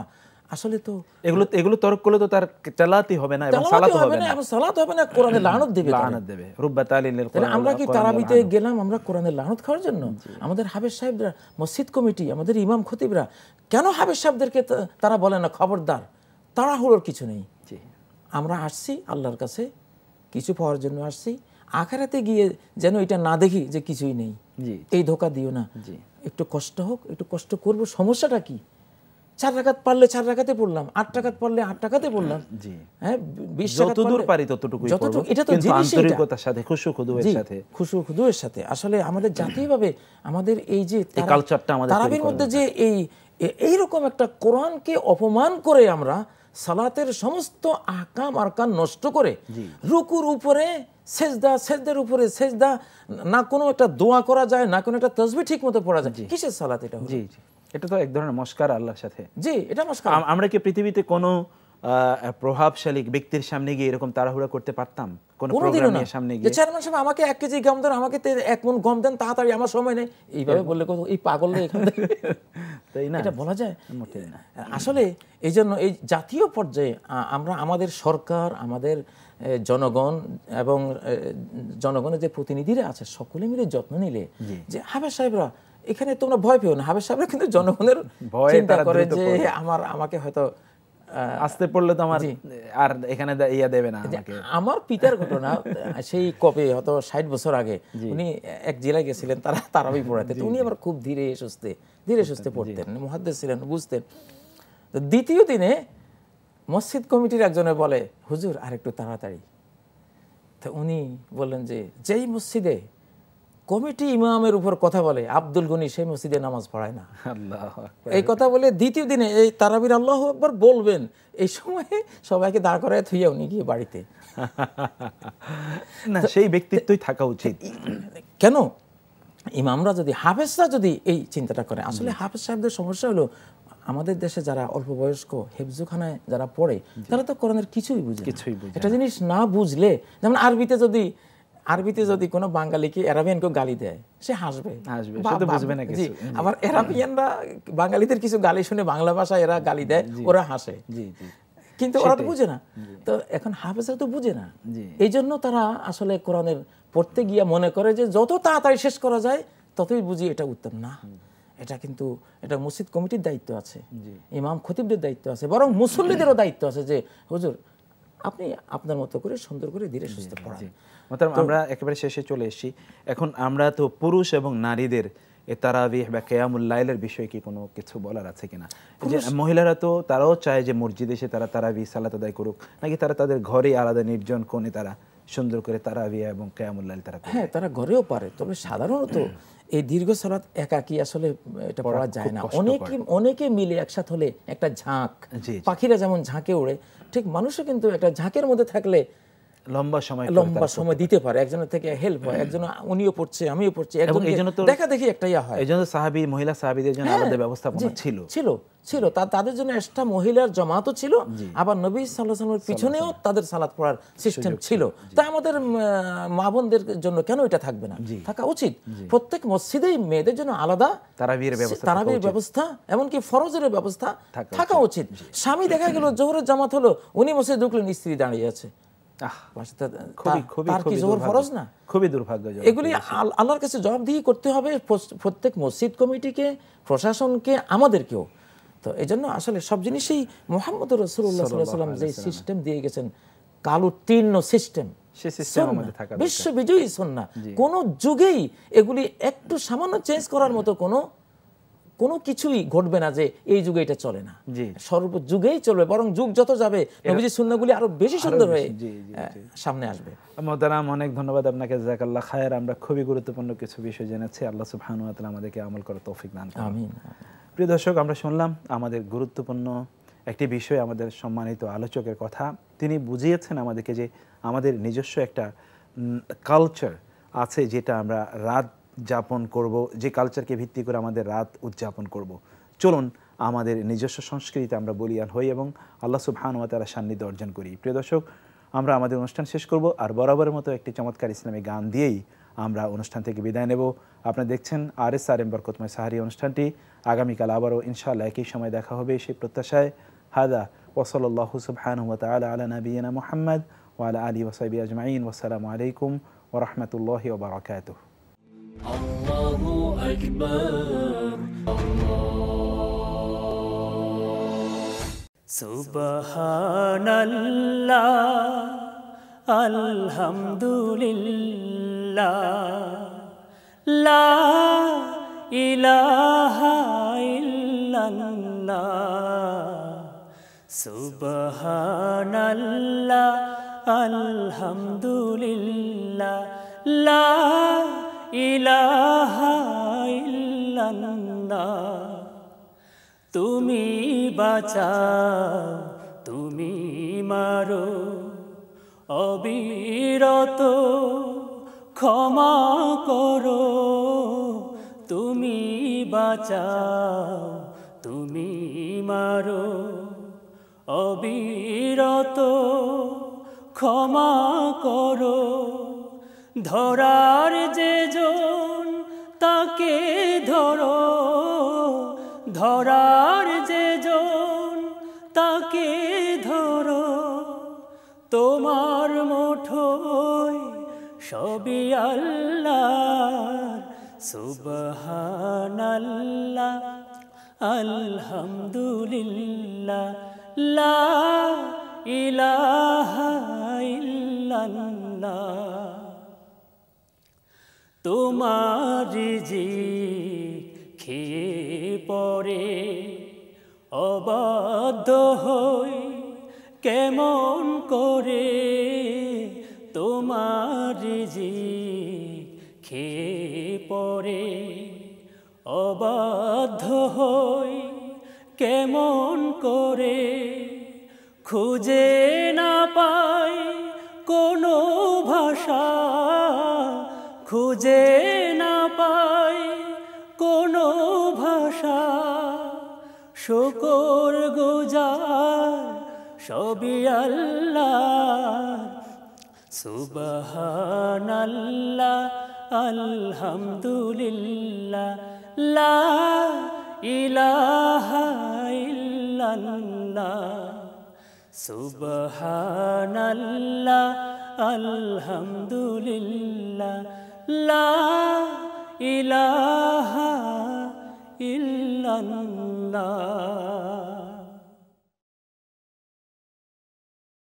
[SPEAKER 2] আসলে তো এগুলো এগুলো তর্ক করলে তো তার হবে না এবং সালাত হবে না
[SPEAKER 5] এবং সালাত হবে না লানত দেবে লানত
[SPEAKER 2] দেবে রুব্বা তালিল কোরআন আমরা কি
[SPEAKER 5] তারাবিতে গেলাম আমরা লানত খাওয়ার জন্য আমাদের হাবেশ সাহেবরা মসজিদ কমিটি আমাদের ইমাম খতিবরা কেন হাবেশ সাহেবদেরকে তারা বলে না খবরদার তাড়াহুড়োর কিছু নেই আমরা আসছি আল্লাহর কাছে কিছু পাওয়ার জন্য আসছি আখারাতে গিয়ে যেন এটা না দেখি যে কিছুই নেই এই ধোকা দিও না একটু কষ্ট হোক একটু কষ্ট করব সমস্যাটা কি চার রাখাত পারলে চার রাখাতে পড়লাম আট টাকাত পারলে আট টাকাতে পড়লাম হ্যাঁ,
[SPEAKER 2] যতদূর পারি ততটুকু যতটুকু এটা তো আন্তরিকতার সাথে খুশু খুদুয়ের সাথে
[SPEAKER 5] খুশু খুদুয়ের সাথে আসলে আমাদের জাতীয়ভাবে আমাদের এই যে কালচারটা আমাদের তারাবির মধ্যে যে এই এইরকম একটা কোরআনকে অপমান করে আমরা সালাতের সমস্ত আকাম আরকান নষ্ট করে রুকুর উপরে সেজদা সেজদার উপরে সেজদা না কোনো একটা দোয়া করা যায় না কোনো একটা তসবি ঠিক মতো পড়া যায় কিসের সালাত এটা জি জি এটা তো এক
[SPEAKER 2] ধরনের মস্কার আল্লাহর সাথে জি এটা মস্কার আমরা কি পৃথিবীতে কোনো প্রভাবশালী ব্যক্তির সামনে গিয়ে এরকম তাড়াহুড়া করতে পারতাম
[SPEAKER 5] আমাকে এক কেজি গম দেন আমাকে এক মন গম দেন তাড়াতাড়ি আমার সময় নেই এইভাবে বললে এই পাগল
[SPEAKER 2] <laughs> তাই
[SPEAKER 5] না এটা বলা যায় আসলে এই জন্য এই জাতীয় পর্যায়ে আমরা আমাদের সরকার আমাদের জনগণ এবং জনগণের যে প্রতিনিধিরা আছে সকলে মিলে যত্ন নিলে যে হাবে সাহেবরা এখানে তোমরা ভয় পেও না হাবের সাহেবরা কিন্তু জনগণের ভয় তারা করে যে আমার আমাকে হয়তো আসতে পড়লে তো আমার আর এখানে ইয়া দেবে না আমার পিতার ঘটনা সেই কবে হয়তো ষাট বছর আগে উনি এক জেলায় গেছিলেন তারা তারাবি পড়াতে উনি আবার খুব ধীরে সুস্থে ধীরে সুস্থে পড়তেন মহাদ্দেশ ছিলেন বুঝতেন তো দ্বিতীয় দিনে মসজিদ কমিটির একজনে বলে হুজুর আর একটু তাড়াতাড়ি তো উনি বললেন যে যেই মসজিদে কমিটি ইমামের উপর কথা বলে আব্দুল গনি সেই মসজিদে নামাজ পড়ায় না এই কথা বলে দ্বিতীয় দিনে এই তারাবির আল্লাহ একবার বলবেন এই সময়ে সবাইকে দাঁড় করায় থুইয়া উনি গিয়ে বাড়িতে না সেই ব্যক্তিত্বই থাকা উচিত কেন ইমামরা যদি হাফেজরা যদি এই চিন্তাটা করে আসলে হাফেজ সাহেবদের সমস্যা হলো আমাদের দেশে যারা অল্প বয়স্ক হেফজুখানায় যারা পড়ে তারা তো কোরআনের কিছুই বুঝে কিছুই বুঝে একটা জিনিস না বুঝলে যেমন আরবিতে যদি আরবিতে যদি কোনো বাঙালিকে অ্যারাবিয়ানকে গালি দেয় সে হাসবে হাসবে না কিছু আবার অ্যারাবিয়ানরা বাঙালিদের কিছু গালি শুনে বাংলা ভাষায় এরা গালি দেয় ওরা হাসে জি কিন্তু ওরা তো বুঝে না তো এখন হাফেজা তো বুঝে না এই জন্য তারা আসলে কোরআনের পড়তে গিয়া মনে করে যে যত তাড়াতাড়ি শেষ করা যায় ততই বুঝি এটা উত্তম না এটা কিন্তু এটা মসজিদ কমিটির দায়িত্ব আছে ইমাম খতিবদের দায়িত্ব আছে বরং মুসল্লিদেরও দায়িত্ব আছে যে হুজুর
[SPEAKER 2] আপনি আপনার মতো করে সুন্দর করে ধীরে সুস্থ পড়ান মোতারাম আমরা একেবারে শেষে চলে এসেছি এখন আমরা তো পুরুষ এবং নারীদের এ তারাবিহ বা লাইলের বিষয়ে কি কোনো কিছু বলার আছে কিনা যে মহিলারা তো তারাও চায় যে মসজিদে এসে তারা তারাবি সালাত আদায় করুক নাকি তারা তাদের ঘরে আলাদা নির্জন কোণে তারা সুন্দর করে তারাবিয়া এবং লাইল তারা হ্যাঁ তারা ঘরেও পারে তবে সাধারণত <clears throat> এই দীর্ঘ সালাত একাকি আসলে এটা পড়া যায় না অনেকে
[SPEAKER 5] অনেকে মিলে একসাথে হলে একটা ঝাঁক পাখিরা যেমন ঝাঁকে ওড়ে ঠিক মানুষও কিন্তু একটা ঝাঁকের মধ্যে থাকলে লম্বা সময় লম্বা সময় দিতে পারে একজনের থেকে হেল্প হয় একজন উনিও
[SPEAKER 2] পড়ছে আমিও পড়ছি একজন এই জন্য দেখা দেখি একটা ইয়া হয় এই জন্য সাহাবি মহিলা সাহাবিদের জন্য হ্যাঁ, আলাদা ব্যবস্থাপনা ছিল ছিল
[SPEAKER 5] ছিল তাদের জন্য মহিলার জমাতও ছিল আবার নবী সাল্লাহ সাল্লামের পিছনেও তাদের সালাত পড়ার সিস্টেম ছিল তা আমাদের মা বোনদের জন্য কেন এটা থাকবে না থাকা উচিত প্রত্যেক মসজিদেই মেয়েদের জন্য আলাদা তারাবির ব্যবস্থা এমনকি ফরজের ব্যবস্থা থাকা উচিত স্বামী দেখা গেল জোহরের জামাত হলো উনি মসজিদে ঢুকলেন স্ত্রী দাঁড়িয়ে আছে আল্লাহর কাছে জবাবদিহি করতে হবে প্রত্যেক মসজিদ কমিটিকে প্রশাসনকে আমাদেরকেও তো এই জন্য আসলে সব মোহাম্মদ যে সিস্টেম দিয়ে গেছেন কালো তীর্ণ সিস্টেম বিশ্ববিজয়ী সন্না কোন যুগেই এগুলি একটু সামান্য চেঞ্জ করার মতো কোনো কোনো কিছুই ঘটবে না যে এই যুগে এটা চলে না সর্ব যুগেই চলবে বরং যুগ যত যাবে নবীজির শূন্যগুলি আরো বেশি সুন্দর হয়ে
[SPEAKER 2] সামনে আসবে মোহতারাম অনেক ধন্যবাদ আপনাকে জাকাল্লাহ খায়ের আমরা খুবই গুরুত্বপূর্ণ কিছু বিষয় জেনেছি আল্লাহ সুবহান আমাদেরকে আমল করার তৌফিক দান আমিন প্রিয় দর্শক আমরা শুনলাম আমাদের গুরুত্বপূর্ণ একটি বিষয় আমাদের সম্মানিত আলোচকের কথা তিনি বুঝিয়েছেন আমাদেরকে যে আমাদের নিজস্ব একটা কালচার আছে যেটা আমরা রাত যাপন করব যে কালচারকে ভিত্তি করে আমাদের রাত উদযাপন করব। চলুন আমাদের নিজস্ব সংস্কৃতিতে আমরা বলিয়ান হই এবং আল্লাহ সুবহান ওয়া তারা সান্নিধ্য অর্জন করি প্রিয় দর্শক আমরা আমাদের অনুষ্ঠান শেষ করব আর বরাবরের মতো একটি চমৎকার ইসলামী গান দিয়েই আমরা অনুষ্ঠান থেকে বিদায় নেব আপনারা দেখছেন আর এস আর এম বরকতময় সাহারি অনুষ্ঠানটি আগামীকাল আবারও ইনশাআল্লাহ একই সময় দেখা হবে সেই প্রত্যাশায় হাদা ওসল্লাহ সুবহান ওয়া তালা আলা নবীনা মোহাম্মদ ওয়ালা আলী ওসাইবি আজমাইন ওসালামু আলাইকুম ওরহমতুল্লাহ ওবরাকাতুহ
[SPEAKER 1] الله أكبر الله سبحان الله الحمد لله لا إله إلا الله سبحان الله الحمد لله لا ইলাহা তুমি বাঁচাও তুমি মারো অবিরত ক্ষমা করো তুমি বাঁচাও তুমি মারো অবিরত ক্ষমা করো ধরার যে জন তাকে ধরো ধরার যে জন তাকে ধরো তোমার মুঠোয় সবি আল্লাহ সুবহানাল্লাহ আলহামদুলিল্লাহ লা ইলাহা ইল্লাল্লাহ তোমার জি খেয়ে পরে অবাধ্য হই কেমন করে তোমার জি খেয়ে পরে অবাধ্য হই কেমন করে খুঁজে না পাই কোনো ভাষা খুঁজে না পাই কোনো ভাষা শকর গুজার সবি আল্লাহ সুবহানাল্লাহ আলহামদুলিল্লাহ লা ইলাহা ইল্লাল্লাহ সুবহানাল্লাহ আলহামদুলিল্লাহ La ilaha illallah